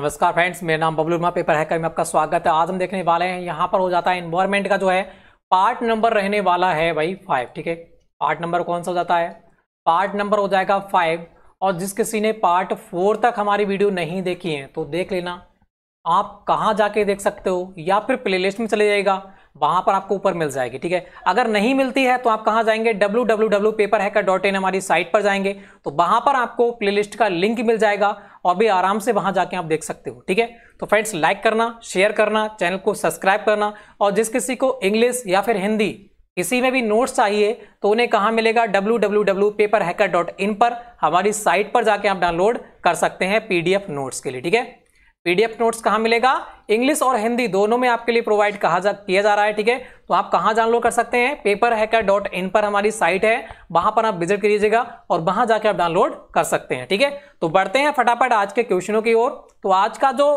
नमस्कार फ्रेंड्स मेरा नाम बबलू वर्मा पेपर हैकर में आपका स्वागत है आज हम देखने वाले हैं यहाँ पर हो जाता है इन्वायरमेंट का जो है पार्ट नंबर रहने वाला है भाई फाइव ठीक है पार्ट नंबर कौन सा हो जाता है पार्ट नंबर हो जाएगा फाइव और जिस किसी ने पार्ट फोर तक हमारी वीडियो नहीं देखी है तो देख लेना आप कहाँ जाके देख सकते हो या फिर प्ले में चले जाएगा वहाँ पर आपको ऊपर मिल जाएगी ठीक है अगर नहीं मिलती है तो आप कहाँ जाएंगे W W W paper hacker dot in हमारी साइट पर जाएंगे तो वहाँ पर आपको प्लेलिस्ट का लिंक मिल जाएगा और भी आराम से वहां जाके आप देख सकते हो ठीक है तो फ्रेंड्स लाइक करना शेयर करना चैनल को सब्सक्राइब करना और जिस किसी को इंग्लिश या फिर हिंदी किसी में भी नोट्स चाहिए तो उन्हें कहाँ मिलेगा www.paperhacker.in पर हमारी साइट पर जाके आप डाउनलोड कर सकते हैं पीडीएफ नोट्स के लिए ठीक है पीडीएफ नोट्स कहाँ मिलेगा इंग्लिश और हिंदी दोनों में आपके लिए प्रोवाइड कहा जा किया जा रहा है ठीक है तो आप कहाँ डाउनलोड कर सकते हैं पेपर हैकर डॉट इन पर हमारी साइट है वहां पर आप विजिट कीजिएगा और वहां जाके आप डाउनलोड कर सकते हैं ठीक है तो बढ़ते हैं फटाफट आज के क्वेश्चनों की ओर तो आज का जो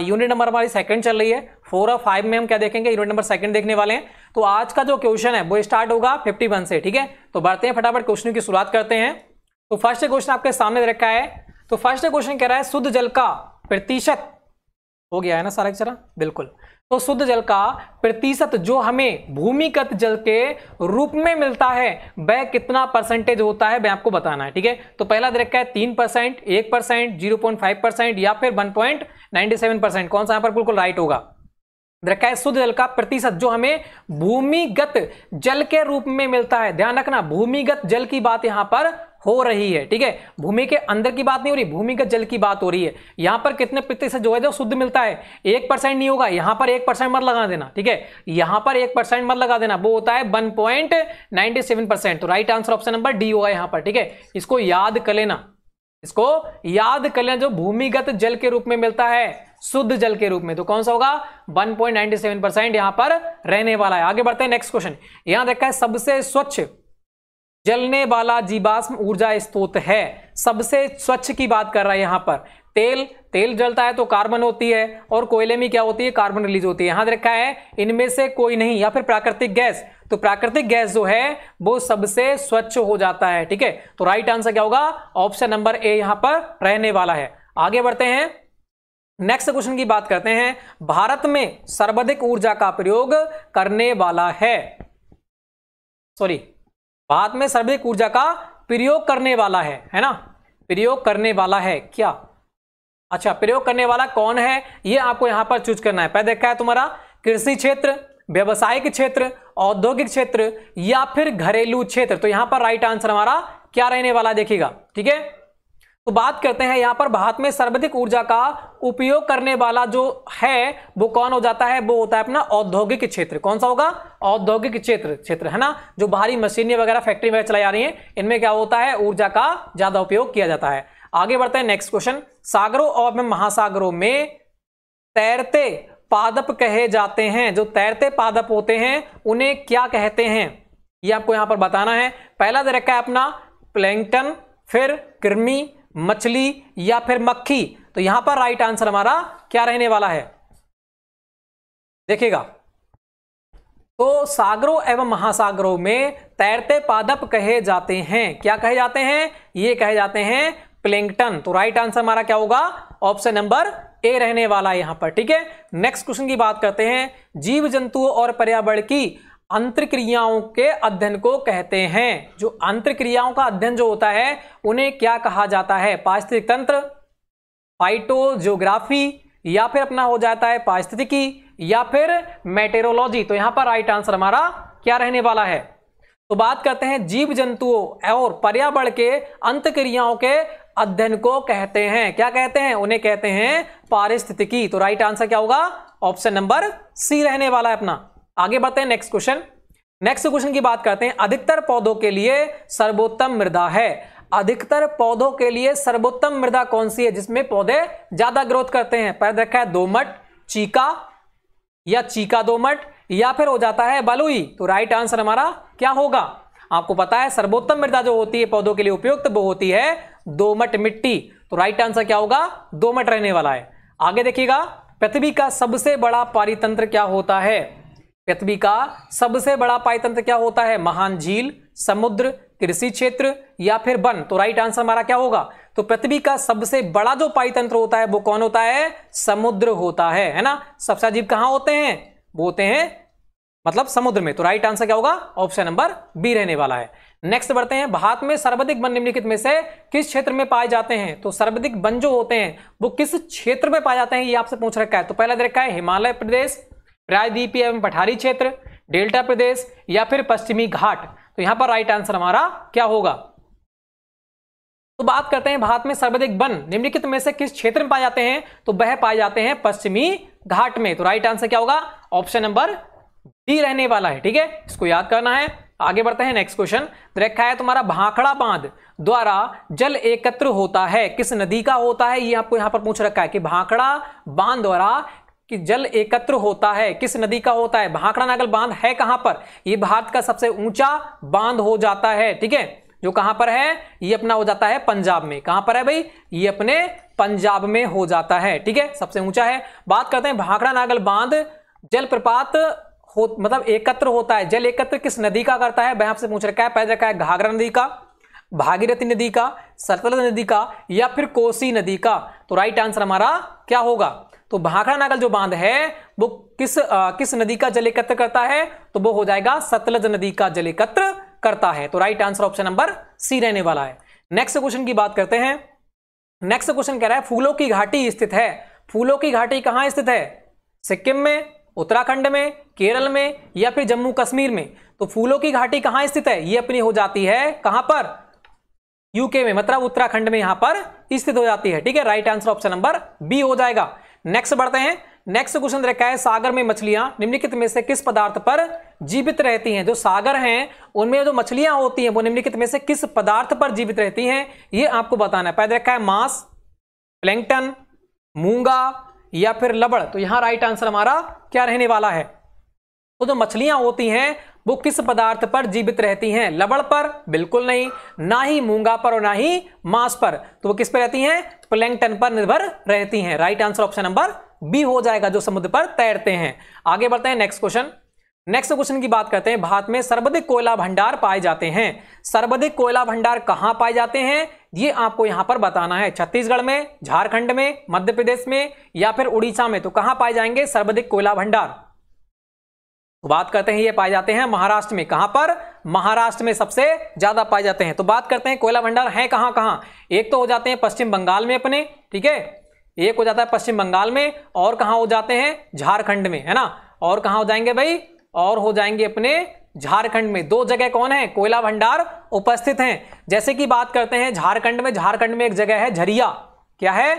यूनिट नंबर हमारी सेकंड चल रही है फोर और फाइव में हम क्या देखेंगे यूनिट नंबर सेकंड देखने वाले हैं तो आज का जो क्वेश्चन है वो स्टार्ट होगा फिफ्टी वन से ठीक है तो बढ़ते हैं फटाफट क्वेश्चन की शुरुआत करते हैं तो फर्स्ट क्वेश्चन आपके सामने रखा है तो फर्स्ट क्वेश्चन कह रहा है शुद्ध जल का प्रतिशत हो गया है ना सारा चरा बिल्कुल तो शुद्ध जल का प्रतिशत जो हमें भूमिगत जल के रूप में मिलता है वह कितना परसेंटेज होता है मैं आपको बताना है ठीक है तो पहला दे रखा है तीन परसेंट एक percent zero point five percent या फिर one point ninety seven percent कौन सा यहां पर बिल्कुल राइट होगा रखा है शुद्ध जल का प्रतिशत जो हमें भूमिगत जल के रूप में मिलता है ध्यान रखना भूमिगत जल की बात यहां पर हो रही है ठीक है भूमि के अंदर की बात नहीं हो रही भूमिगत जल की बात हो रही है यहां पर कितने प्रतिशत जो है जो शुद्ध मिलता है एक परसेंट नहीं होगा यहां पर एक परसेंट मत लगा देना ठीक है यहां पर एक परसेंट मत लगा देना वो होता है one point ninety seven percent तो right answer option number D होगा यहां पर ठीक है इसको याद कर लेना इसको याद कर लेना जो भूमिगत जल के रूप में मिलता है शुद्ध जल के रूप में तो कौन सा होगा 1.97 परसेंट यहां पर रहने वाला है आगे बढ़ते हैं नेक्स्ट क्वेश्चन यहां देखा है सबसे स्वच्छ जलने वाला जीवाश्म ऊर्जा स्त्रोत है सबसे स्वच्छ की बात कर रहा है यहाँ पर तेल तेल जलता है तो कार्बन होती है और कोयले में क्या होती है कार्बन रिलीज होती है यहां रखा है इनमें से कोई नहीं या फिर प्राकृतिक गैस तो प्राकृतिक गैस जो है वो सबसे स्वच्छ हो जाता है ठीक है तो राइट आंसर क्या होगा ऑप्शन नंबर ए यहां पर रहने वाला है आगे बढ़ते हैं नेक्स्ट क्वेश्चन की बात करते हैं भारत में सर्वाधिक ऊर्जा का प्रयोग करने वाला है सॉरी बाद में सर्विक ऊर्जा का प्रयोग करने वाला है है ना प्रयोग करने वाला है क्या अच्छा प्रयोग करने वाला कौन है ये आपको यहां पर चूज करना है पहले देखा है तुम्हारा कृषि क्षेत्र व्यवसायिक क्षेत्र औद्योगिक क्षेत्र या फिर घरेलू क्षेत्र तो यहां पर राइट आंसर हमारा क्या रहने वाला देखिएगा ठीक है तो बात करते हैं यहाँ पर भारत में सर्वाधिक ऊर्जा का उपयोग करने वाला जो है वो कौन हो जाता है वो होता है अपना औद्योगिक क्षेत्र कौन सा होगा औद्योगिक क्षेत्र क्षेत्र है ना जो भारी मशीनें वगैरह फैक्ट्री वगैरह चलाई जा रही हैं इनमें क्या होता है ऊर्जा का ज्यादा उपयोग किया जाता है आगे बढ़ते हैं नेक्स्ट क्वेश्चन सागरों और महासागरों में तैरते पादप कहे जाते हैं जो तैरते पादप होते हैं उन्हें क्या कहते हैं ये आपको यहां पर बताना है पहला दे रखा है अपना प्लैंकटन फिर कृमि मछली या फिर मक्खी तो यहां पर राइट आंसर हमारा क्या रहने वाला है देखिएगा तो सागरों एवं महासागरों में तैरते पादप कहे जाते हैं क्या कहे जाते हैं ये कहे जाते हैं प्लेंगटन तो राइट आंसर हमारा क्या होगा ऑप्शन नंबर ए रहने वाला है यहां पर ठीक है नेक्स्ट क्वेश्चन की बात करते हैं जीव जंतुओं और पर्यावरण की अंतरक्रियाओं के अध्ययन को कहते हैं जो अंतरक्रियाओं का अध्ययन जो होता है उन्हें क्या कहा जाता है पारिस्थितिक तंत्र फाइटोजियोग्राफी या फिर अपना हो जाता है पारिस्थितिकी या फिर मेटेरोलॉजी तो यहां पर राइट आंसर हमारा क्या रहने वाला है तो बात करते हैं जीव जंतुओं और पर्यावरण के अंतक्रियाओं के अध्ययन को कहते हैं क्या कहते हैं उन्हें कहते हैं पारिस्थितिकी तो राइट आंसर क्या होगा ऑप्शन नंबर सी रहने वाला है अपना आगे बढ़ते हैं नेक्स्ट क्वेश्चन नेक्स्ट क्वेश्चन की बात करते हैं अधिकतर पौधों के लिए सर्वोत्तम मृदा है अधिकतर पौधों के लिए सर्वोत्तम मृदा कौन सी है जिसमें पौधे ज्यादा ग्रोथ करते हैं पैर रखा है दोमट चीका या चीका दोमट या फिर हो जाता है बलुई तो राइट आंसर हमारा क्या होगा आपको पता है सर्वोत्तम मृदा जो होती है पौधों के लिए उपयुक्त वो होती है दोमट मिट्टी तो राइट आंसर क्या होगा दोमट रहने वाला है आगे देखिएगा पृथ्वी का सबसे बड़ा पारितंत्र क्या होता है पृथ्वी का सबसे बड़ा पायतंत्र क्या होता है महान झील समुद्र कृषि क्षेत्र या फिर वन तो राइट आंसर हमारा क्या होगा तो पृथ्वी का सबसे बड़ा जो पायतंत्र होता है वो कौन होता है समुद्र होता है है ना सबसे अजीब कहां होते हैं वो होते हैं मतलब समुद्र में तो राइट आंसर क्या होगा ऑप्शन नंबर बी रहने वाला है नेक्स्ट बढ़ते हैं भारत में सर्वाधिक वन निम्नलिखित में से किस क्षेत्र में पाए जाते हैं तो सर्वाधिक वन जो होते हैं वो किस क्षेत्र में पाए जाते हैं ये आपसे पूछ रखा है तो पहला दे रखा है हिमालय प्रदेश प्रायद्वीपीय एवं पठारी क्षेत्र डेल्टा प्रदेश या फिर पश्चिमी घाट तो यहां पर राइट आंसर हमारा क्या होगा तो बात करते हैं भारत में सर्वाधिक वन निम्नलिखित में से किस क्षेत्र में पाए जाते हैं तो वह पाए जाते हैं पश्चिमी घाट में तो राइट आंसर क्या होगा ऑप्शन नंबर डी रहने वाला है ठीक है इसको याद करना है आगे बढ़ते हैं नेक्स्ट क्वेश्चन रखा है तुम्हारा भाखड़ा बांध द्वारा जल एकत्र होता है किस नदी का होता है ये आपको यहां पर पूछ रखा है कि भाखड़ा बांध द्वारा कि जल एकत्र होता है किस नदी का होता है भाखड़ा नागल बांध है कहां पर यह भारत का सबसे ऊंचा बांध हो जाता है ठीक है जो कहां पर है ये अपना हो जाता है पंजाब में कहां पर है भाई ये अपने पंजाब में हो जाता है ठीक है सबसे ऊंचा है बात करते हैं भाखड़ा नागल बांध जलप्रपात हो मतलब एकत्र होता है जल एकत्र किस नदी का करता है वह आपसे पूछ रखा है पहले रखा है घाघरा नदी का भागीरथी नदी का सतलज नदी का या फिर कोसी नदी का तो राइट आंसर हमारा क्या होगा तो भाखड़ा नागल जो बांध है वो किस आ, किस नदी का जल एकत्र करता है तो वो हो जाएगा सतलज नदी का जल एकत्र करता है तो right answer option number C रहने वाला है नेक्स्ट क्वेश्चन की बात करते हैं नेक्स्ट क्वेश्चन कह रहा है फूलों की घाटी स्थित है फूलों की घाटी कहां स्थित है सिक्किम में उत्तराखंड में केरल में या फिर जम्मू कश्मीर में तो फूलों की घाटी कहां स्थित है ये अपनी हो जाती है कहां पर यूके में मतलब उत्तराखंड में यहां पर स्थित हो जाती है ठीक है right answer option number B हो जाएगा नेक्स्ट बढ़ते हैं नेक्स्ट क्वेश्चन रखा है सागर में मछलियां निम्नलिखित में से किस पदार्थ पर जीवित रहती हैं जो सागर हैं उनमें जो मछलियां होती हैं वो निम्नलिखित में से किस पदार्थ पर जीवित रहती हैं ये आपको बताना है पहले रखा है मांस प्लैंकटन मूंगा या फिर लबड़ तो यहां राइट आंसर हमारा क्या रहने वाला है तो जो मछलियां होती हैं वो किस पदार्थ पर जीवित रहती हैं लवड़ पर बिल्कुल नहीं ना ही मूंगा पर और ना ही मांस पर तो वो किस पर रहती हैं प्लैंगटन पर निर्भर रहती हैं right answer option number B हो जाएगा जो समुद्र पर तैरते हैं आगे बढ़ते हैं नेक्स्ट क्वेश्चन नेक्स्ट क्वेश्चन की बात करते हैं भारत में सर्वाधिक कोयला भंडार पाए जाते हैं सर्वाधिक कोयला भंडार कहाँ पाए जाते हैं ये आपको यहां पर बताना है छत्तीसगढ़ में झारखंड में मध्य प्रदेश में या फिर उड़ीसा में तो कहां पाए जाएंगे सर्वाधिक कोयला भंडार तो बात करते हैं ये पाए जाते हैं महाराष्ट्र में कहां पर महाराष्ट्र में सबसे ज्यादा पाए जाते हैं तो बात करते हैं कोयला भंडार है कहां कहां एक तो हो जाते हैं पश्चिम बंगाल में अपने ठीक है एक हो जाता है पश्चिम बंगाल में और कहाँ हो जाते हैं झारखंड में है ना और कहाँ हो जाएंगे भाई और हो जाएंगे अपने झारखंड में दो जगह कौन है कोयला भंडार उपस्थित हैं जैसे कि बात करते हैं झारखंड में झारखंड में एक जगह है झरिया क्या है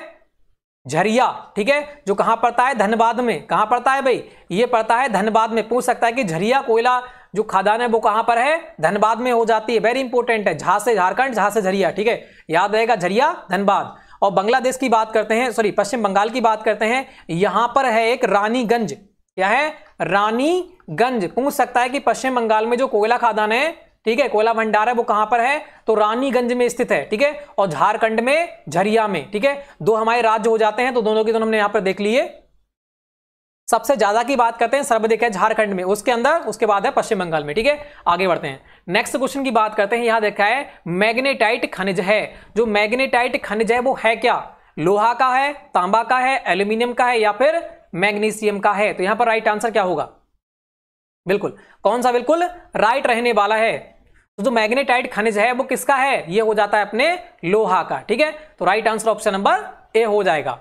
झरिया ठीक है जो कहां पड़ता है धनबाद में कहां पड़ता है भाई ये पड़ता है धनबाद में पूछ सकता है कि झरिया कोयला जो खादान है वो कहां पर है धनबाद में हो जाती है वेरी इंपॉर्टेंट है झांसे से झारखंड झा से झरिया ठीक है याद रहेगा झरिया धनबाद और बांग्लादेश की बात करते हैं सॉरी पश्चिम बंगाल की बात करते हैं यहां पर है एक रानीगंज क्या है रानीगंज पूछ सकता है कि पश्चिम बंगाल में जो कोयला खादान है ठीक है कोयला भंडार है वो कहां पर है तो रानीगंज में स्थित है ठीक है और झारखंड में झरिया में ठीक है दो हमारे राज्य हो जाते हैं तो दोनों की दोनों तो हमने यहां पर देख लिए सबसे ज्यादा की बात करते हैं सर्वाधिक है झारखंड में उसके अंदर उसके बाद है पश्चिम बंगाल में ठीक है आगे बढ़ते हैं नेक्स्ट क्वेश्चन की बात करते हैं यहां देखा है मैग्नेटाइट खनिज है जो मैग्नेटाइट खनिज है वो है क्या लोहा का है तांबा का है एल्यूमिनियम का है या फिर मैग्नीशियम का है तो यहां पर राइट आंसर क्या होगा बिल्कुल कौन सा बिल्कुल राइट रहने वाला है तो जो मैग्नेटाइट खनिज है वो किसका है ये हो जाता है अपने लोहा का ठीक है तो right answer option number A हो जाएगा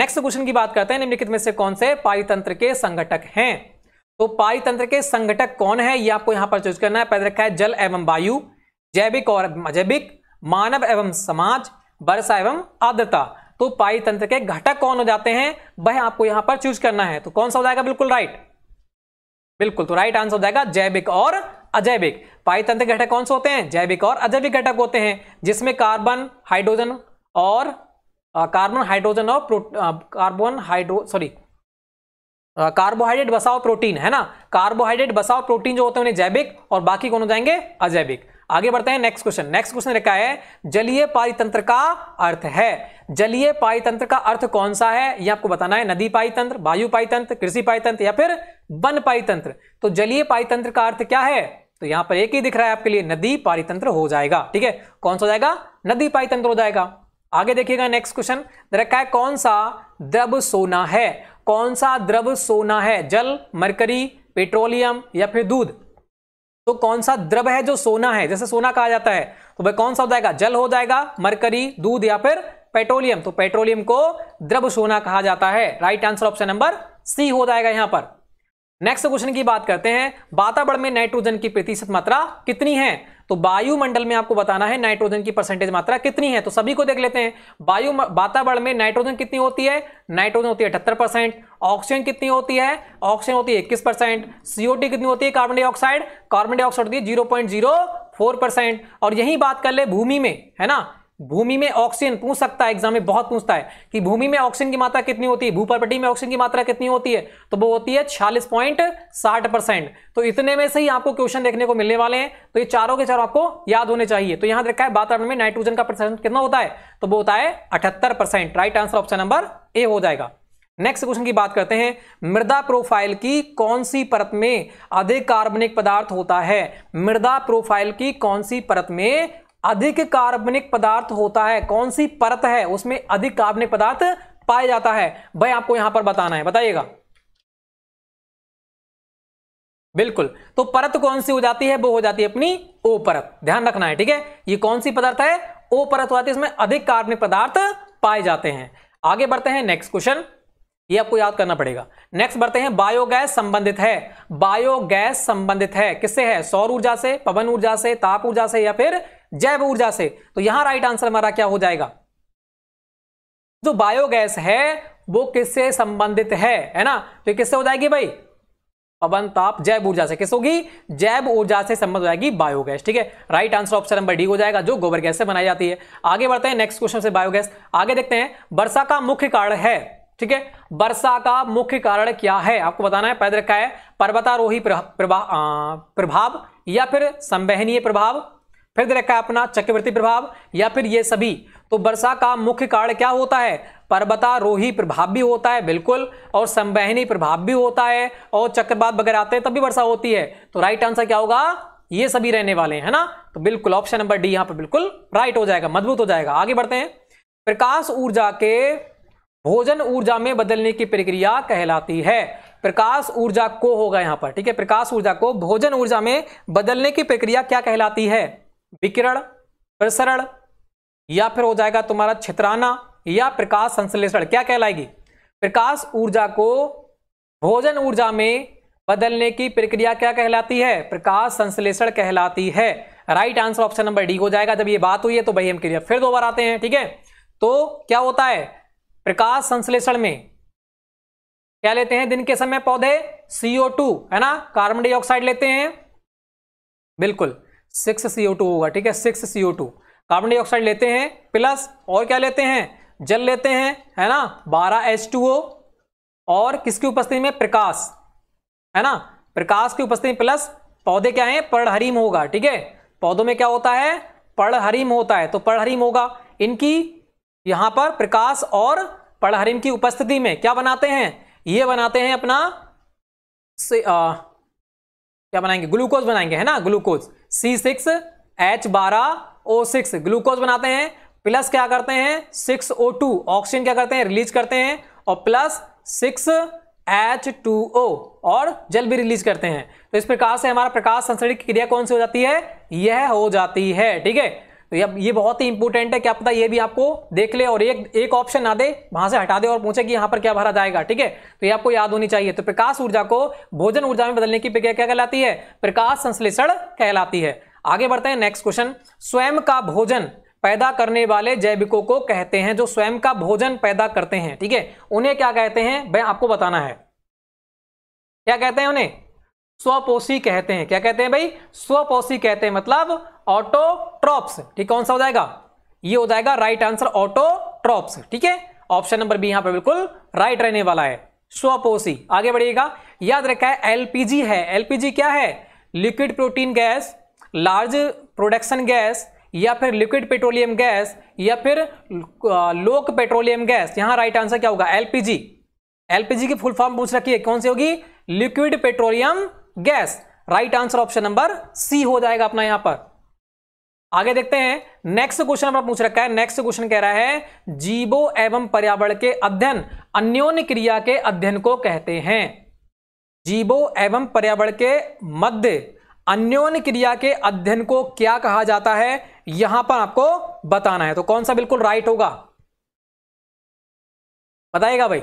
नेक्स्ट क्वेश्चन की बात करते हैं निम्नलिखित में से कौन से पारितंत्र के संगठक हैं तो पारितंत्र के संगठक कौन है ये आपको यहां पर चूज करना है पैदा रखा है जल एवं वायु जैविक और अजैविक मानव एवं समाज वर्षा एवं आद्रता तो पारितंत्र के घटक कौन हो जाते हैं वह आपको यहां पर चूज करना है तो कौन सा हो जाएगा बिल्कुल राइट बिल्कुल तो राइट आंसर हो जाएगा जैविक और अजैविक पारितंत्र घटक कौन से होते हैं जैविक और अजैविक घटक होते हैं जिसमें कार्बन हाइड्रोजन और कार्बन हाइड्रोजन और कार्बन हाइड्रो सॉरी कार्बोहाइड्रेट बसाओ प्रोटीन है ना कार्बोहाइड्रेट बसाओ प्रोटीन जो होते हैं उन्हें जैविक और बाकी कौन हो जाएंगे अजैविक आगे बढ़ते हैं नेक्स्ट क्वेश्चन नेक्स्ट क्वेश्चन रखा है जलीय पारितंत्र का अर्थ है जलीय पारितंत्र का अर्थ कौन सा है यह आपको बताना है नदी तंत्र वायु तंत्र कृषि पाईतंत्र या फिर वन तंत्र तो जलीय पाईतंत्र का अर्थ क्या है तो यहां पर एक ही दिख रहा है आपके लिए नदी पारितंत्र हो जाएगा ठीक है कौन सा हो जाएगा नदी पारितंत्र हो जाएगा आगे देखिएगा नेक्स्ट क्वेश्चन रखा है कौन सा द्रव सोना है कौन सा द्रव सोना है जल मरकरी पेट्रोलियम या फिर दूध तो कौन सा द्रव है जो सोना है जैसे सोना कहा जाता है तो भाई कौन सा हो जाएगा जल हो जाएगा मरकरी दूध या फिर पेट्रोलियम तो पेट्रोलियम को द्रव सोना कहा जाता है right answer option number C हो जाएगा यहां पर नेक्स्ट क्वेश्चन की बात करते हैं वातावरण में नाइट्रोजन की प्रतिशत मात्रा कितनी है तो वायुमंडल में आपको बताना है नाइट्रोजन की परसेंटेज मात्रा कितनी है तो सभी को देख लेते हैं वायु वातावरण में नाइट्रोजन कितनी होती है नाइट्रोजन होती है अठहत्तर परसेंट ऑक्सीजन कितनी होती है ऑक्सीजन होती है इक्कीस परसेंट सीओटी कितनी होती है कार्बन डाइऑक्साइड कार्बन डाइऑक्साइड होती है zero point zero four percent और यही बात कर ले भूमि में है ना भूमि में ऑक्सीजन पूछ सकता है एग्जाम में बहुत पूछता है कि भूमि में ऑक्सीजन की मात्रा कितनी होती है भूपरपटी में ऑक्सीजन की मात्रा कितनी होती है तो वो होती है छियालीस पॉइंट साठ परसेंट तो इतने में से ही आपको क्वेश्चन देखने को मिलने वाले हैं तो ये चारों के चारों आपको याद होने चाहिए तो यहां देखा है वातावरण में नाइट्रोजन का परसेंट कितना होता है तो वो होता है अठहत्तर right answer option number A हो जाएगा नेक्स्ट क्वेश्चन की बात करते हैं मृदा प्रोफाइल की कौन सी परत में अधिक कार्बनिक पदार्थ होता है मृदा प्रोफाइल की कौन सी परत में अधिक कार्बनिक पदार्थ होता है कौन सी परत है उसमें अधिक कार्बनिक पदार्थ पाया जाता है भाई आपको यहां पर बताना है बताइएगा बिल्कुल तो परत कौन सी हो जाती है वो हो जाती है अपनी ओ परत ध्यान रखना है ठीक है ये कौन सी पदार्थ है ओ परत हो जाती है इसमें अधिक कार्बनिक पदार्थ पाए जाते हैं आगे बढ़ते हैं नेक्स्ट क्वेश्चन ये आपको याद करना पड़ेगा नेक्स्ट बढ़ते हैं बायोगैस संबंधित है बायोगैस संबंधित है किससे है सौर ऊर्जा से पवन ऊर्जा से ताप ऊर्जा से या फिर जैव ऊर्जा से तो यहां राइट आंसर हमारा क्या हो जाएगा जो बायोगैस है वो किससे संबंधित है है ना तो किससे हो जाएगी भाई पवन ताप जैव ऊर्जा से किस होगी जैव ऊर्जा से संबंध हो जाएगी बायोगैस ठीक है right answer option number D हो जाएगा जो गोबर गैस से बनाई जाती है आगे बढ़ते हैं नेक्स्ट क्वेश्चन से बायोगैस आगे देखते हैं वर्षा का मुख्य कारण है ठीक है वर्षा का मुख्य कारण क्या है आपको बताना है पैदल रखा है पर्वतारोही प्रभाव या फिर संवहनीय प्रभाव फिर दे रखा है अपना चक्रवर्ती प्रभाव या फिर ये सभी तो वर्षा का मुख्य कारण क्या होता है पर्वतारोही प्रभाव भी होता है बिल्कुल और संवहनी प्रभाव भी होता है और चक्रवात वगैरह आते हैं तब भी वर्षा होती है तो राइट आंसर क्या होगा ये सभी रहने वाले हैं ना तो बिल्कुल ऑप्शन नंबर डी यहां पर बिल्कुल राइट हो जाएगा मजबूत हो जाएगा आगे बढ़ते हैं प्रकाश ऊर्जा के भोजन ऊर्जा में बदलने की प्रक्रिया कहलाती है प्रकाश ऊर्जा को होगा यहां पर ठीक है प्रकाश ऊर्जा को भोजन ऊर्जा में बदलने की प्रक्रिया क्या कहलाती है विकिरण प्रसरण या फिर हो जाएगा तुम्हारा छित्राना या प्रकाश संश्लेषण क्या कहलाएगी प्रकाश ऊर्जा को भोजन ऊर्जा में बदलने की प्रक्रिया क्या कहलाती है प्रकाश संश्लेषण कहलाती है right answer option number D हो जाएगा जब ये बात हुई है तो भाई हम क्लियर फिर बार आते हैं ठीक है तो क्या होता है प्रकाश संश्लेषण में क्या लेते हैं दिन के समय पौधे सीओ टू है ना कार्बन डाइऑक्साइड लेते हैं बिल्कुल सिक्स सीओ टू होगा ठीक है six CO two carbon dioxide लेते हैं प्लस और क्या लेते हैं जल लेते हैं है ना बारह एच टू ओ और किसकी उपस्थिति में प्रकाश है ना प्रकाश की उपस्थिति प्लस पौधे क्या है पड़हरीम होगा ठीक है पौधों में क्या होता है पड़हरीम होता है तो पड़हरीम होगा इनकी यहां पर प्रकाश और पड़हरिम की उपस्थिति में क्या बनाते हैं ये बनाते हैं अपना से, आ, क्या बनाएंगे ग्लूकोज बनाएंगे है ना ग्लूकोज सी सिक्स एच बारह ओ सिक्स ग्लूकोज बनाते हैं प्लस क्या करते हैं सिक्स ओ टू ऑक्सीजन क्या करते हैं रिलीज करते हैं और plus six H two O और जल भी रिलीज करते हैं तो इस प्रकार से हमारा प्रकाश संश्लेषण की क्रिया कौन सी हो जाती है यह हो जाती है ठीक है तो ये बहुत ही इंपॉर्टेंट है क्या पता ये भी आपको देख ले और एक एक ऑप्शन ना दे वहां से हटा दे और पूछे कि यहां पर क्या भरा जाएगा ठीक है तो ये आपको याद होनी चाहिए तो प्रकाश ऊर्जा को भोजन ऊर्जा में बदलने की प्रक्रिया क्या कहलाती है प्रकाश संश्लेषण कहलाती है आगे बढ़ते हैं नेक्स्ट क्वेश्चन स्वयं का भोजन पैदा करने वाले जैविकों को कहते हैं जो स्वयं का भोजन पैदा करते हैं ठीक है उन्हें क्या कहते हैं भाई आपको बताना है क्या कहते हैं उन्हें स्वपोषी कहते हैं क्या कहते हैं भाई स्वपोषी कहते हैं मतलब ऑटोट्रॉप्स ठीक कौन सा हो जाएगा ये हो जाएगा राइट आंसर ऑटोट्रॉप्स ठीक है ऑप्शन नंबर बी यहां पर बिल्कुल राइट रहने वाला है स्वपोषी आगे बढ़िएगा याद रखा है एलपीजी है एलपीजी क्या है liquid protein gas large production gas या फिर लिक्विड पेट्रोलियम गैस या फिर लोक पेट्रोलियम गैस यहां राइट आंसर क्या होगा एलपीजी एलपीजी की फुल फॉर्म पूछ रखी है कौन सी होगी liquid petroleum gas right answer option number C हो जाएगा अपना यहां पर आगे देखते हैं नेक्स्ट क्वेश्चन अपना पूछ रखा है नेक्स्ट क्वेश्चन कह रहा है जीवो एवं पर्यावरण के अध्ययन अन्योन्य क्रिया के अध्ययन को कहते हैं जीवो एवं पर्यावरण के मध्य अन्योन क्रिया के अध्ययन को क्या कहा जाता है यहां पर आपको बताना है तो कौन सा बिल्कुल राइट होगा बताएगा भाई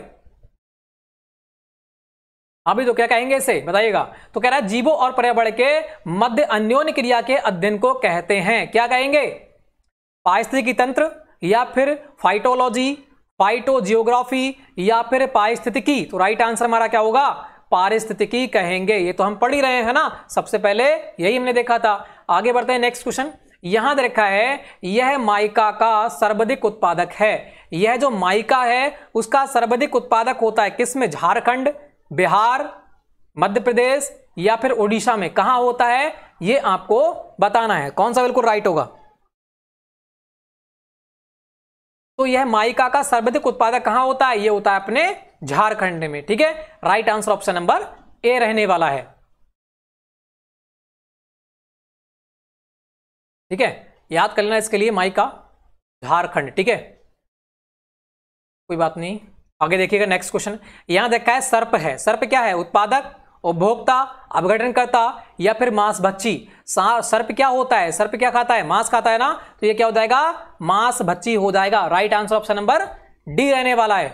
अभी तो क्या कहेंगे इसे बताइएगा तो कह रहा है जीवो और पर्यावरण के मध्य अन्योन क्रिया के अध्ययन को कहते हैं क्या कहेंगे पारिस्थितिकी तंत्र या फिर फाइटोलॉजी फाइटोजियोग्राफी या फिर पारिस्थितिकी तो राइट आंसर हमारा क्या होगा पारिस्थितिकी कहेंगे ये तो हम पढ़ ही रहे हैं ना सबसे पहले यही हमने देखा था आगे बढ़ते हैं नेक्स्ट क्वेश्चन यहां देखा है यह माइका का सर्वाधिक उत्पादक है यह जो माइका है उसका सर्वाधिक उत्पादक होता है किसमें झारखंड बिहार मध्य प्रदेश या फिर ओडिशा में कहां होता है ये आपको बताना है कौन सा बिल्कुल राइट होगा तो यह माइका का सर्वाधिक उत्पादक कहां होता है यह होता है अपने झारखंड में ठीक है right answer option number A रहने वाला है ठीक है याद कर लेना इसके लिए माइका झारखंड ठीक है कोई बात नहीं आगे देखिएगा नेक्स्ट क्वेश्चन यहां देखा है सर्प है सर्प क्या है उत्पादक उपभोक्ता अपघटनकर्ता या फिर मांस भच्ची सर्प क्या होता है सर्प क्या खाता है मांस खाता है ना तो ये क्या हो जाएगा मांस भच्ची हो जाएगा right answer option number D रहने वाला है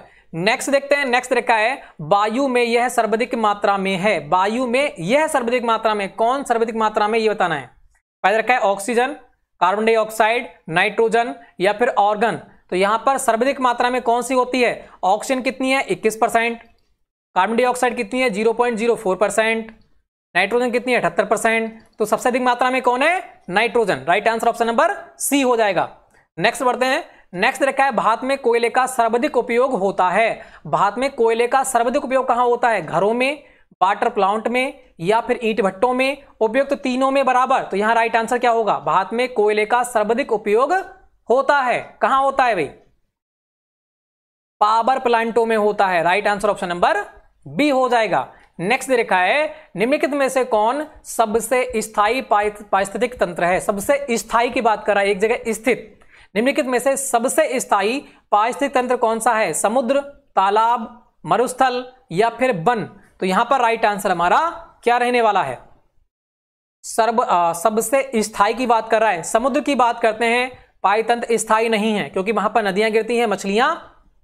नेक्स्ट देखते हैं नेक्स्ट देखा है वायु में यह सर्वाधिक मात्रा में है वायु में यह सर्वाधिक मात्रा में कौन सर्वाधिक मात्रा में यह बताना है पहले रखा है ऑक्सीजन कार्बन डाइऑक्साइड नाइट्रोजन या फिर ऑर्गन तो यहां पर सर्वाधिक मात्रा में कौन सी होती है ऑक्सीजन कितनी है इक्कीस परसेंट कार्बन डाइऑक्साइड कितनी है zero point zero four percent nitrogen कितनी है अठहत्तर परसेंट तो सबसे अधिक मात्रा में कौन है nitrogen right answer option number C हो जाएगा नेक्स्ट बढ़ते हैं नेक्स्ट रखा है भारत में कोयले का सर्वाधिक उपयोग होता है भारत में कोयले का सर्वाधिक उपयोग कहां होता है घरों में वाटर प्लांट में या फिर ईट भट्टों में उपयोग तो तीनों में बराबर तो यहां राइट आंसर क्या होगा भारत में कोयले का सर्वाधिक उपयोग होता है कहां होता है भाई पावर प्लांटों में होता है right answer option number B हो जाएगा नेक्स्ट दे है निम्नलिखित में से कौन सबसे स्थायी पारिस्थितिक तंत्र है सबसे स्थायी की बात कर रहा है एक जगह स्थित निम्नलिखित में से सबसे स्थायी पारिस्थितिक तंत्र कौन सा है समुद्र तालाब मरुस्थल या फिर वन तो यहां पर राइट आंसर हमारा क्या रहने वाला है सर्व सबसे स्थाई की बात कर रहा है समुद्र की बात करते हैं पाई तंत्र स्थायी नहीं है क्योंकि वहां पर नदियां गिरती हैं मछलियां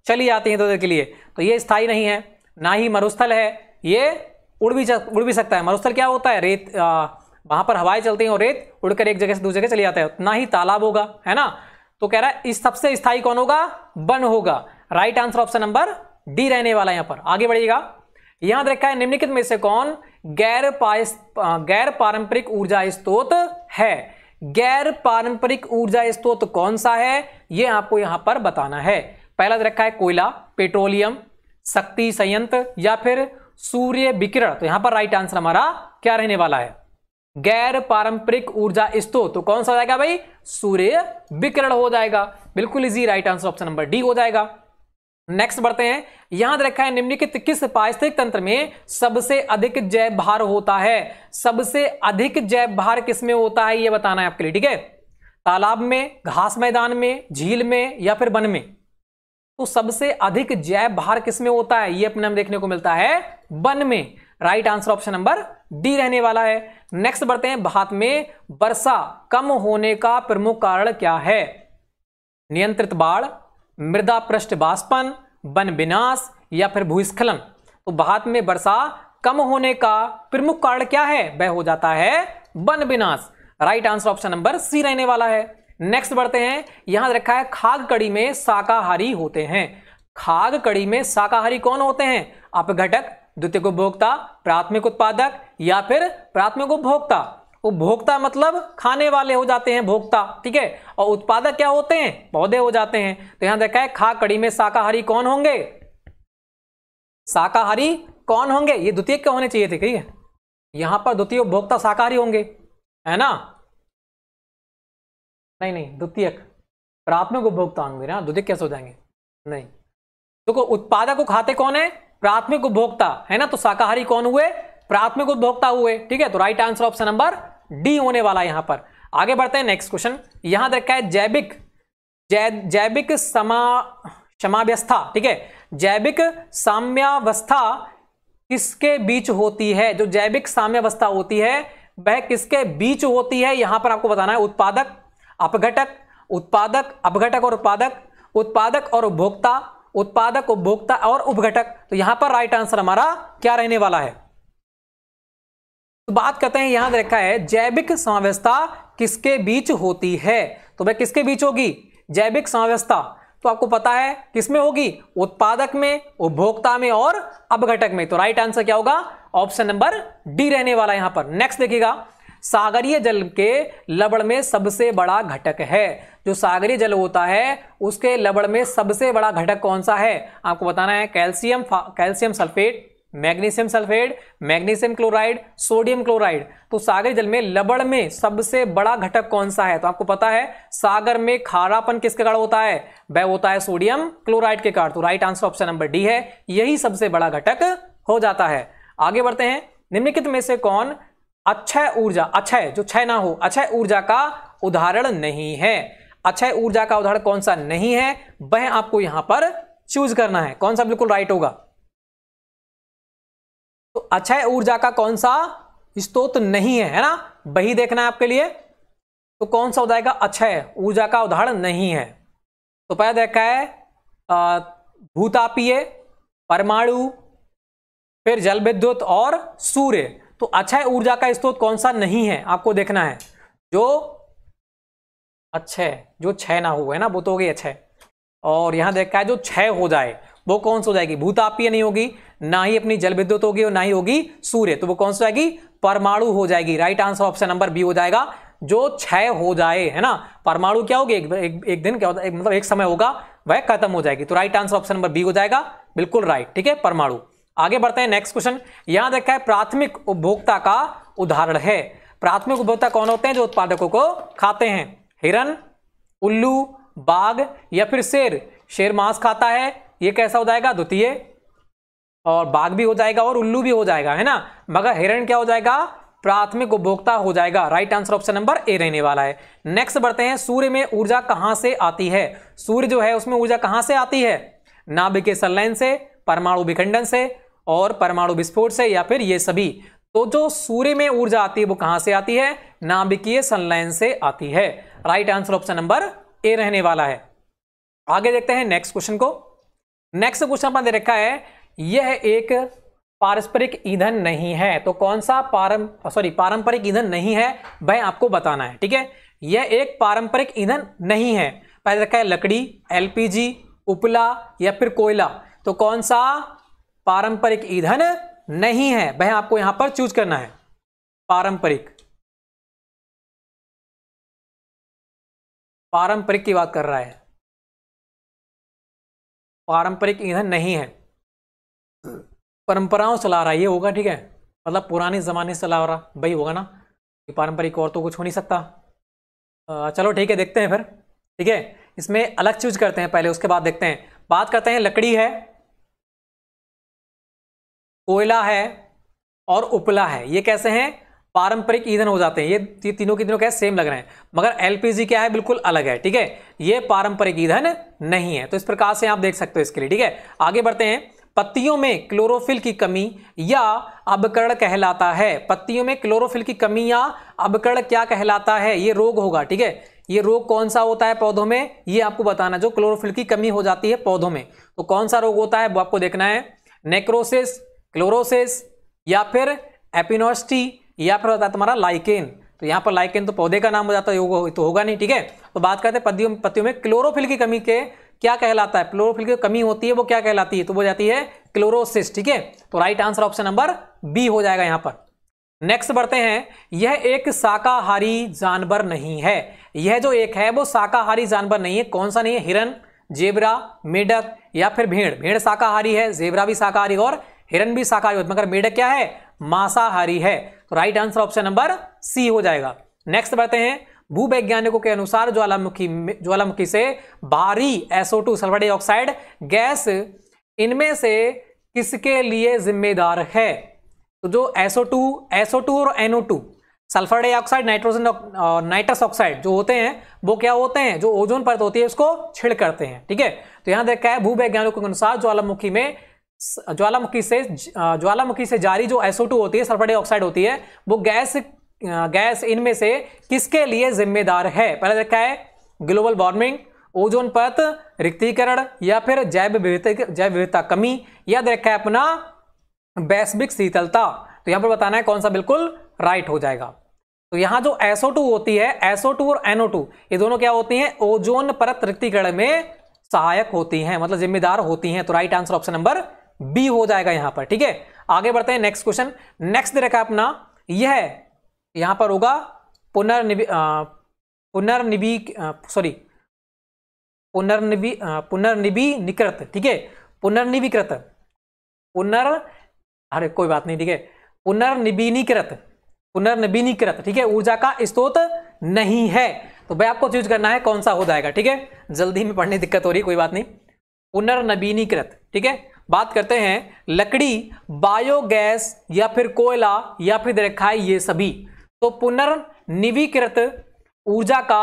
चली जाती हैं थोड़ी के लिए तो ये स्थायी नहीं है ना ही मरुस्थल है ये उड़ भी उड़ भी सकता है मरुस्थल क्या होता है रेत वहां पर हवाएं चलती हैं और रेत उड़कर एक जगह से दूसरी जगह चली जाता है ना ही तालाब होगा है ना तो कह रहा है इस सबसे स्थायी कौन होगा बन होगा right answer option number D रहने वाला यहां पर आगे बढ़िएगा यहां देखा है निम्नलिखित में से कौन गैर गैर पारंपरिक ऊर्जा स्त्रोत है गैर पारंपरिक ऊर्जा स्त्रोत तो कौन सा है ये आपको यहां पर बताना है पहला रखा है कोयला पेट्रोलियम शक्ति संयंत्र या फिर सूर्य विकिरण तो यहां पर राइट आंसर हमारा क्या रहने वाला है गैर पारंपरिक ऊर्जा स्त्रोत तो कौन सा हो जाएगा भाई सूर्य विकिरण हो जाएगा बिल्कुल easy right answer option number D हो जाएगा नेक्स्ट बढ़ते हैं यहां रखा है निम्नलिखित किस पारिस्थितिक तंत्र में सबसे अधिक जैव भार होता है सबसे अधिक जैव भार किसमें होता है यह बताना है आपके लिए ठीक है तालाब में घास मैदान में झील में या फिर वन में तो सबसे अधिक जैव भार किसमें होता है यह अपने देखने को मिलता है वन में right answer option number D रहने वाला है नेक्स्ट बढ़ते हैं भारत में वर्षा कम होने का प्रमुख कारण क्या है नियंत्रित बाढ़ मृदा पृष्ठ बाष्पन वन विनाश या फिर भूस्खलन तो भारत में वर्षा कम होने का प्रमुख कारण क्या है वह हो जाता है वन विनाश right answer option number C रहने वाला है नेक्स्ट बढ़ते हैं यहां रखा है खाग कड़ी में शाकाहारी होते हैं खाग कड़ी में शाकाहारी कौन होते हैं अपघटक द्वितीय उपभोक्ता प्राथमिक उत्पादक या फिर प्राथमिक उपभोक्ता उपभोक्ता मतलब खाने वाले हो जाते हैं भोक्ता ठीक है और उत्पादक क्या होते हैं पौधे हो जाते हैं तो यहां देखा है खा कड़ी में शाकाहारी कौन होंगे शाकाहारी कौन होंगे ये द्वितीय क्या होने चाहिए थे कही यहां पर द्वितीय उपभोक्ता शाकाहारी होंगे है ना नहीं नहीं द्वितीय प्राथमिक उपभोक्ता होंगे ना द्वितीय कैसे हो जाएंगे नहीं देखो तो उत्पादक को खाते कौन है प्राथमिक उपभोक्ता है ना तो शाकाहारी कौन हुए प्राथमिक उपभोक्ता हुए ठीक है तो right answer option number D होने वाला है यहां पर आगे बढ़ते हैं नेक्स्ट क्वेश्चन यहां देखा है जैविक जै जैविक समा क्षमाव्यवस्था ठीक है जैविक साम्यावस्था किसके बीच होती है जो जैविक साम्यावस्था होती है वह किसके बीच होती है यहां पर आपको बताना है उत्पादक अपघटक उत्पादक अपघटक और उत्पादक उत्पादक और उपभोक्ता उत्पादक उपभोक्ता और उपघटक तो यहां पर राइट आंसर हमारा क्या रहने वाला है तो बात करते हैं याद रखा है जैविक समावस्था किसके बीच होती है तो भाई किसके बीच होगी जैविक समावस्था तो आपको पता है किसमें होगी उत्पादक में उपभोक्ता में और अपघटक में तो राइट आंसर क्या होगा ऑप्शन नंबर डी रहने वाला यहां पर नेक्स्ट देखिएगा सागरीय जल के लबण में सबसे बड़ा घटक है जो सागरीय जल होता है उसके लबण में सबसे बड़ा घटक कौन सा है आपको बताना है calcium calcium sulphate magnesium sulphate magnesium chloride sodium chloride तो सागर जल में लबड़ में सबसे बड़ा घटक कौन सा है तो आपको पता है सागर में खारापन किसके कारण होता है वह होता है सोडियम क्लोराइड के कारण तो right answer option number D है यही सबसे बड़ा घटक हो जाता है आगे बढ़ते हैं निम्नलिखित में से कौन अक्षय ऊर्जा अक्षय जो क्षय ना हो अक्षय ऊर्जा का उदाहरण नहीं है अक्षय ऊर्जा का उदाहरण कौन सा नहीं है वह आपको यहां पर चूज करना है कौन सा बिल्कुल राइट होगा अक्षय अच्छा ऊर्जा का कौन सा स्त्रोत नहीं है है ना वही देखना है आपके लिए तो कौन सा हो जाएगा अक्षय ऊर्जा का उदाहरण नहीं है तो पहले देखा है भूतापीय परमाणु फिर जल विद्युत और सूर्य तो अक्षय अच्छा ऊर्जा का स्त्रोत कौन सा नहीं है आपको देखना है जो अक्षय अच्छा जो क्षय ना हो है ना वो तो हो गई अक्षय और यहां देखा है जो क्षय हो जाए वो कौन सा हो जाएगी भूतापीय नहीं होगी ना ही अपनी जल विद्युत होगी और ना ही होगी सूर्य तो वो कौन सा आएगी परमाणु हो जाएगी right answer option number B हो जाएगा जो क्षय हो जाए है ना परमाणु क्या होगी एक, एक, एक दिन क्या होता है मतलब एक समय होगा वह खत्म हो जाएगी तो right answer option number B हो जाएगा बिल्कुल राइट ठीक है परमाणु आगे बढ़ते हैं नेक्स्ट क्वेश्चन यहां देखा है प्राथमिक उपभोक्ता का उदाहरण है प्राथमिक उपभोक्ता कौन होते हैं जो उत्पादकों को खाते हैं हिरन उल्लू बाघ या फिर शेर शेर मांस खाता है ये कैसा हो जाएगा द्वितीय और बाघ भी हो जाएगा और उल्लू भी हो जाएगा है ना मगर हिरण क्या हो जाएगा प्राथमिक उपभोक्ता हो जाएगा right answer option number A रहने वाला है नेक्स्ट बढ़ते हैं सूर्य में ऊर्जा कहां से आती है सूर्य जो है उसमें ऊर्जा कहां से आती है नाभिक के संलयन से परमाणु विखंडन से और परमाणु विस्फोट से या फिर ये सभी तो जो सूर्य में ऊर्जा आती है वो कहां से आती है नाभिकीय संलयन से आती है right answer option number A रहने वाला है आगे देखते हैं नेक्स्ट क्वेश्चन को नेक्स्ट क्वेश्चन दे रखा है यह एक पारस्परिक ईंधन नहीं है तो कौन सा पारम सॉरी पारंपरिक ईंधन नहीं है वह आपको बताना है ठीक है यह एक पारंपरिक ईंधन नहीं है पहले रखा है लकड़ी एलपीजी उपला या फिर कोयला तो कौन सा पारंपरिक ईंधन नहीं है वह आपको यहां पर चूज करना है पारंपरिक पारंपरिक की बात कर रहा है पारंपरिक ईंधन नहीं है परंपराओं से ला रहा है ये होगा ठीक है मतलब पुराने ज़माने से ला रहा भाई होगा ना कि पारंपरिक और तो कुछ हो नहीं सकता चलो ठीक है देखते हैं फिर ठीक है इसमें अलग चूज करते हैं पहले उसके बाद देखते हैं बात करते हैं लकड़ी है कोयला है और उपला है ये कैसे हैं पारंपरिक ईंधन हो जाते हैं ये ये तीनों के तीनों क्या सेम लग रहे हैं मगर एलपीजी क्या है बिल्कुल अलग है ठीक है ये पारंपरिक ईंधन नहीं है तो इस प्रकार से आप देख सकते हो इसके लिए ठीक है आगे बढ़ते हैं पत्तियों में क्लोरोफिल की कमी या अबकरण कहलाता है पत्तियों में क्लोरोफिल की कमी या अबकरण क्या कहलाता है ये रोग होगा ठीक है ये रोग कौन सा होता है पौधों में ये आपको बताना जो क्लोरोफिल की कमी हो जाती है पौधों में तो कौन सा रोग होता है वो आपको देखना है नेक्रोसिस क्लोरोसिस या फिर एपिनोस्टी या फिर होता है तुम्हारा लाइकेन तो यहाँ पर लाइकेन तो पौधे का नाम हो जाता है तो होगा नहीं ठीक है तो बात करते हैं पत्तियों पत्तियों में क्लोरोफिल की कमी के क्या कहलाता है क्लोरोफिल की कमी होती है वो क्या कहलाती है तो वो जाती है क्लोरोसिस ठीक है तो right answer option number B हो जाएगा यहां पर नेक्स्ट बढ़ते हैं यह एक शाकाहारी जानवर नहीं है यह जो एक है वो शाकाहारी जानवर नहीं है कौन सा नहीं है हिरन जेबरा मेढक या फिर भेड़ भेड़ शाकाहारी है जेबरा भी शाकाहारी और हिरन भी शाकाहारी मगर मेढक क्या है मांसाहारी है तो right answer option number C हो जाएगा नेक्स्ट बढ़ते हैं भूवैज्ञानिकों के अनुसार ज्वालामुखी ज्वालामुखी से भारी टू सल्फर डाइऑक्साइड गैस इनमें से किसके लिए जिम्मेदार है तो जो एसओ टू और two sulphur dioxide nitrogen nitrous oxide जो होते हैं वो क्या होते हैं जो ओजोन परत होती है उसको छिड़ करते हैं ठीक है तो यहां देखा है भूवैज्ञानिकों के अनुसार ज्वालामुखी में ज्वालामुखी से ज्वालामुखी से जारी जो SO2 होती है सल्फर डाइऑक्साइड होती है वो गैस गैस इनमें से किसके लिए जिम्मेदार है पहले देखा तो है ग्लोबल वार्मिंग ओजोन पथ रिक्तिकरण या फिर जैव विविधता जैव विविधता कमी या देखा है अपना वैश्विक शीतलता तो यहां पर बताना है कौन सा बिल्कुल राइट हो जाएगा तो यहां जो SO2 होती है SO2 और NO2 ये दोनों क्या होती हैं ओजोन परत रिक्तिकरण में सहायक होती हैं मतलब जिम्मेदार होती हैं तो right answer option number B हो जाएगा यहां पर ठीक है आगे बढ़ते हैं नेक्स्ट क्वेश्चन नेक्स्ट देखा अपना यह यहाँ पर होगा पुनर्निवि पुनर्निवि सॉरी पुनर्निवि निकृत ठीक है पुनर्निवीकृत पुनर् अरे कोई बात नहीं ठीक है पुनर्निवीनीकृत पुनर्निवीनीकृत ठीक है ऊर्जा का स्त्रोत नहीं है तो भाई आपको चूज करना है कौन सा हो जाएगा ठीक है जल्दी में पढ़ने दिक्कत हो रही है कोई बात नहीं पुनर्नवीनीकृत ठीक है बात करते हैं लकड़ी बायोगैस या फिर कोयला या फिर दरखाई ये सभी तो पुनर्निवीकृत ऊर्जा का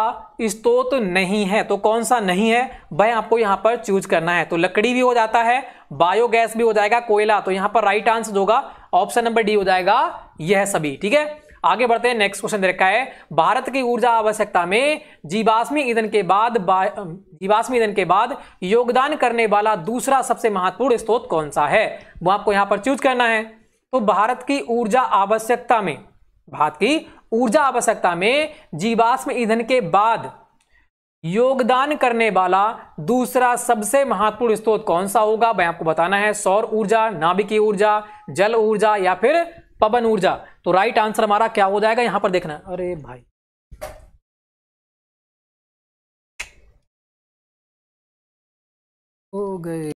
स्त्रोत नहीं है तो कौन सा नहीं है वह आपको यहां पर चूज करना है तो लकड़ी भी हो जाता है बायोगैस भी हो जाएगा कोयला तो यहां पर राइट आंसर होगा ऑप्शन नंबर डी हो जाएगा यह सभी ठीक है आगे बढ़ते हैं नेक्स्ट क्वेश्चन देखा है भारत की ऊर्जा आवश्यकता में जीवाश्मी ईंधन के बाद जीवाश्मी ईंधन के बाद योगदान करने वाला दूसरा सबसे महत्वपूर्ण स्त्रोत कौन सा है वो आपको यहां पर चूज करना है तो भारत की ऊर्जा आवश्यकता में भारत की ऊर्जा आवश्यकता में जीवाश्म ईंधन के बाद योगदान करने वाला दूसरा सबसे महत्वपूर्ण स्रोत कौन सा होगा मैं आपको बताना है सौर ऊर्जा नाभिकीय ऊर्जा जल ऊर्जा या फिर पवन ऊर्जा तो राइट आंसर हमारा क्या हो जाएगा यहां पर देखना अरे भाई हो गए